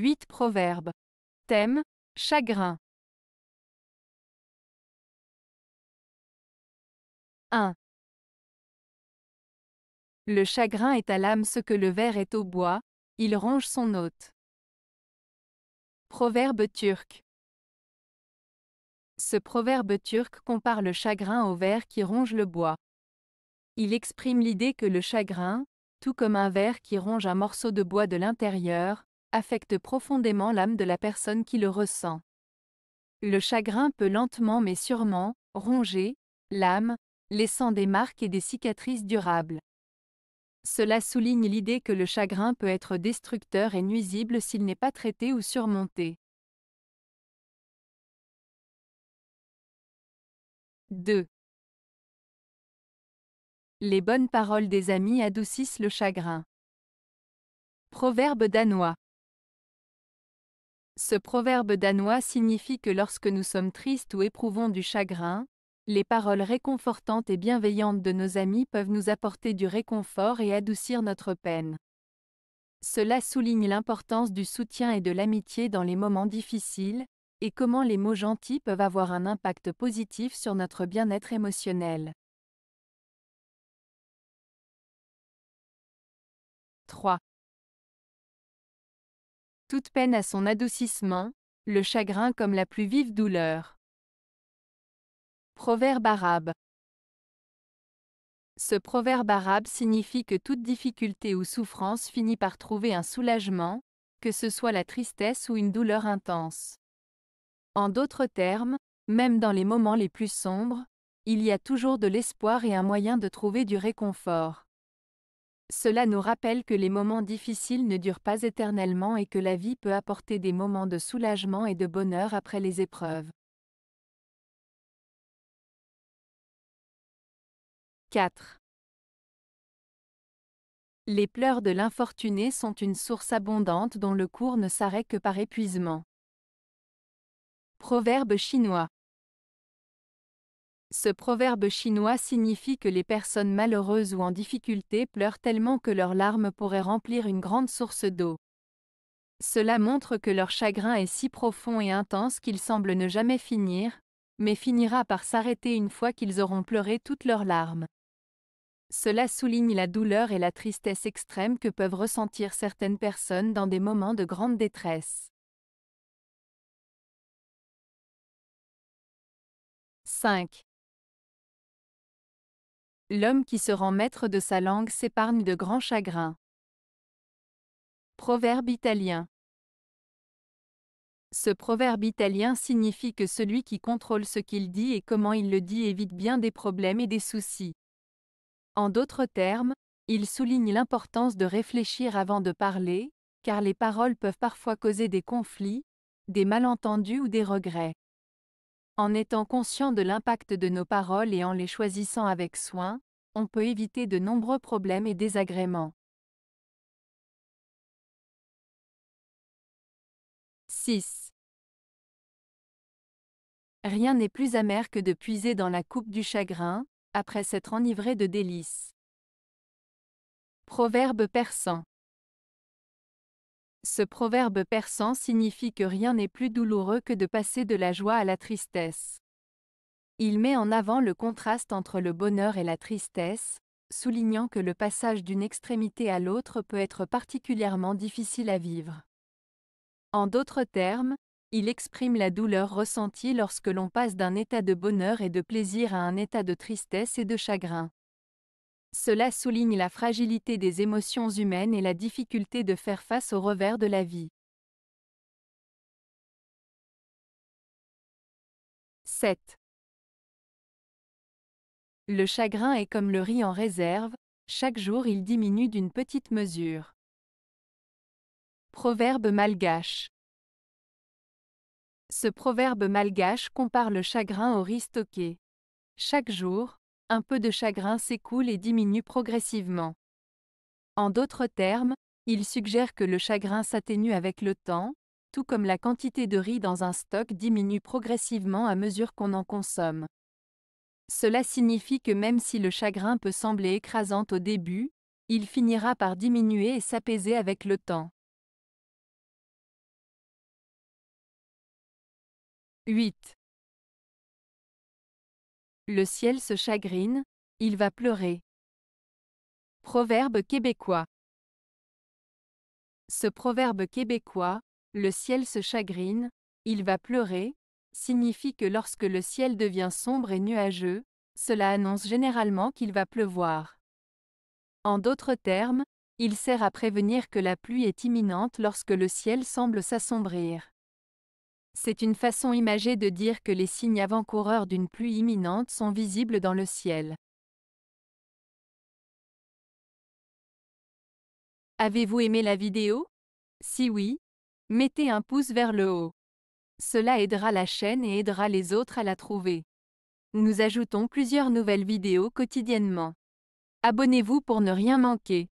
8 Proverbes. Thème Chagrin. 1. Le chagrin est à l'âme ce que le verre est au bois, il ronge son hôte. Proverbe turc. Ce proverbe turc compare le chagrin au verre qui ronge le bois. Il exprime l'idée que le chagrin, tout comme un verre qui ronge un morceau de bois de l'intérieur, affecte profondément l'âme de la personne qui le ressent. Le chagrin peut lentement mais sûrement ronger l'âme, laissant des marques et des cicatrices durables. Cela souligne l'idée que le chagrin peut être destructeur et nuisible s'il n'est pas traité ou surmonté. 2. Les bonnes paroles des amis adoucissent le chagrin. Proverbe danois. Ce proverbe danois signifie que lorsque nous sommes tristes ou éprouvons du chagrin, les paroles réconfortantes et bienveillantes de nos amis peuvent nous apporter du réconfort et adoucir notre peine. Cela souligne l'importance du soutien et de l'amitié dans les moments difficiles, et comment les mots gentils peuvent avoir un impact positif sur notre bien-être émotionnel. 3 toute peine à son adoucissement, le chagrin comme la plus vive douleur. Proverbe arabe. Ce proverbe arabe signifie que toute difficulté ou souffrance finit par trouver un soulagement, que ce soit la tristesse ou une douleur intense. En d'autres termes, même dans les moments les plus sombres, il y a toujours de l'espoir et un moyen de trouver du réconfort. Cela nous rappelle que les moments difficiles ne durent pas éternellement et que la vie peut apporter des moments de soulagement et de bonheur après les épreuves. 4. Les pleurs de l'infortuné sont une source abondante dont le cours ne s'arrête que par épuisement. Proverbe chinois. Ce proverbe chinois signifie que les personnes malheureuses ou en difficulté pleurent tellement que leurs larmes pourraient remplir une grande source d'eau. Cela montre que leur chagrin est si profond et intense qu'il semble ne jamais finir, mais finira par s'arrêter une fois qu'ils auront pleuré toutes leurs larmes. Cela souligne la douleur et la tristesse extrême que peuvent ressentir certaines personnes dans des moments de grande détresse. 5. L'homme qui se rend maître de sa langue s'épargne de grands chagrins. Proverbe italien. Ce proverbe italien signifie que celui qui contrôle ce qu'il dit et comment il le dit évite bien des problèmes et des soucis. En d'autres termes, il souligne l'importance de réfléchir avant de parler, car les paroles peuvent parfois causer des conflits, des malentendus ou des regrets. En étant conscient de l'impact de nos paroles et en les choisissant avec soin, on peut éviter de nombreux problèmes et désagréments. 6. Rien n'est plus amer que de puiser dans la coupe du chagrin, après s'être enivré de délices. Proverbe persan. Ce proverbe persan signifie que rien n'est plus douloureux que de passer de la joie à la tristesse. Il met en avant le contraste entre le bonheur et la tristesse, soulignant que le passage d'une extrémité à l'autre peut être particulièrement difficile à vivre. En d'autres termes, il exprime la douleur ressentie lorsque l'on passe d'un état de bonheur et de plaisir à un état de tristesse et de chagrin. Cela souligne la fragilité des émotions humaines et la difficulté de faire face au revers de la vie. 7. Le chagrin est comme le riz en réserve, chaque jour il diminue d'une petite mesure. Proverbe malgache Ce proverbe malgache compare le chagrin au riz stocké. Chaque jour, un peu de chagrin s'écoule et diminue progressivement. En d'autres termes, il suggère que le chagrin s'atténue avec le temps, tout comme la quantité de riz dans un stock diminue progressivement à mesure qu'on en consomme. Cela signifie que même si le chagrin peut sembler écrasant au début, il finira par diminuer et s'apaiser avec le temps. 8. Le ciel se chagrine, il va pleurer. Proverbe québécois. Ce proverbe québécois, le ciel se chagrine, il va pleurer, signifie que lorsque le ciel devient sombre et nuageux, cela annonce généralement qu'il va pleuvoir. En d'autres termes, il sert à prévenir que la pluie est imminente lorsque le ciel semble s'assombrir. C'est une façon imagée de dire que les signes avant-coureurs d'une pluie imminente sont visibles dans le ciel. Avez-vous aimé la vidéo Si oui, mettez un pouce vers le haut. Cela aidera la chaîne et aidera les autres à la trouver. Nous ajoutons plusieurs nouvelles vidéos quotidiennement. Abonnez-vous pour ne rien manquer.